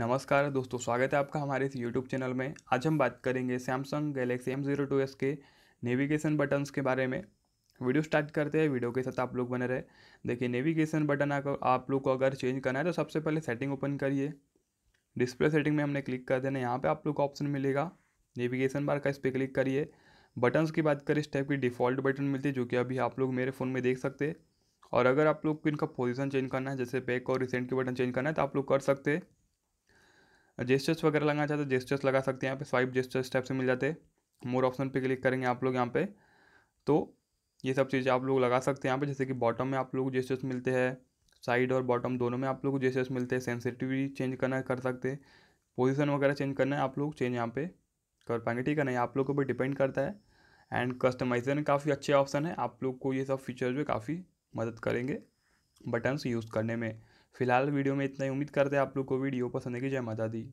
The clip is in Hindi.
नमस्कार दोस्तों स्वागत है आपका हमारे इस यूट्यूब चैनल में आज हम बात करेंगे Samsung Galaxy M zero two S के नेविगेशन बटन्स के बारे में वीडियो स्टार्ट करते हैं वीडियो के साथ आप लोग बने रहे देखिए नेविगेशन बटन आप लोग को अगर चेंज करना है तो सबसे पहले सेटिंग ओपन करिए डिस्प्ले सेटिंग में हमने क्लिक कर देना यहाँ पर आप लोग को ऑप्शन मिलेगा नेविगेशन बार का इस पर क्लिक करिए बटन्स की बात करें इस टाइप की डिफ़ॉल्ट बटन मिलती है जो कि अभी आप लोग मेरे फ़ोन में देख सकते हैं और अगर आप लोग को इनका पोजीशन चेंज करना है जैसे बैक और रिसेंट के बटन चेंज करना है तो आप लोग कर सकते हैं जेस्टर्स वगैरह लगाना चाहते हैं जेस्टर्स लगा सकते हैं यहाँ पे स्वाइप जेस्टर्स टाइप से मिल जाते हैं मोर ऑप्शन पे क्लिक करेंगे आप लोग यहाँ पे तो ये सब चीज़ें आप लोग लगा सकते हैं यहाँ पे जैसे कि बॉटम में आप लोग जेस्टर्स मिलते हैं साइड और बॉटम दोनों में आप लोग जेस्टर्स मिलते हैं सेंसिटिविटी चेंज करना कर सकते पोजिशन वगैरह चेंज करना है आप लोग चेंज यहाँ पर कर पाएंगे ठीक है ना आप लोग को भी डिपेंड करता है एंड कस्टमाइजेशन काफ़ी अच्छे ऑप्शन है आप लोग को ये सब फीचर्स भी काफ़ी मदद करेंगे बटन्स यूज़ करने में फिलहाल वीडियो में इतना ही उम्मीद करते हैं आप लोग को वीडियो पसंद है कि जय माता दी